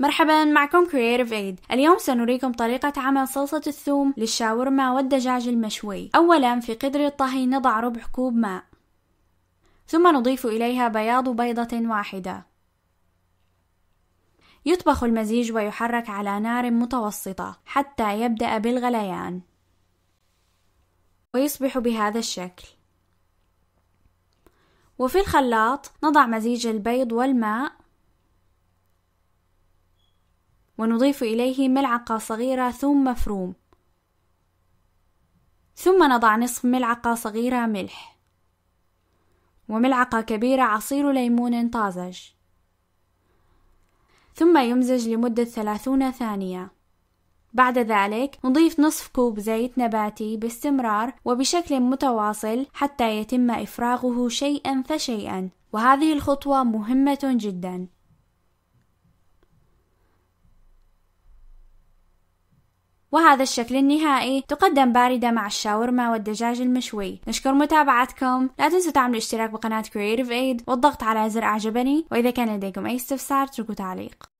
مرحبا معكم كرييتيف ايد اليوم سنريكم طريقة عمل صلصة الثوم للشاورما والدجاج المشوي أولا في قدر الطهي نضع ربع كوب ماء ثم نضيف إليها بياض بيضة واحدة يطبخ المزيج ويحرك على نار متوسطة حتى يبدأ بالغليان ويصبح بهذا الشكل وفي الخلاط نضع مزيج البيض والماء ونضيف إليه ملعقة صغيرة ثوم مفروم ثم نضع نصف ملعقة صغيرة ملح وملعقة كبيرة عصير ليمون طازج ثم يمزج لمدة ثلاثون ثانية بعد ذلك نضيف نصف كوب زيت نباتي باستمرار وبشكل متواصل حتى يتم إفراغه شيئا فشيئا وهذه الخطوة مهمة جدا وهذا الشكل النهائي تقدم باردة مع الشاورما والدجاج المشوي نشكر متابعتكم لا تنسوا تعملوا اشتراك بقناة Creative Aid والضغط على زر أعجبني وإذا كان لديكم أي استفسار اتركوا تعليق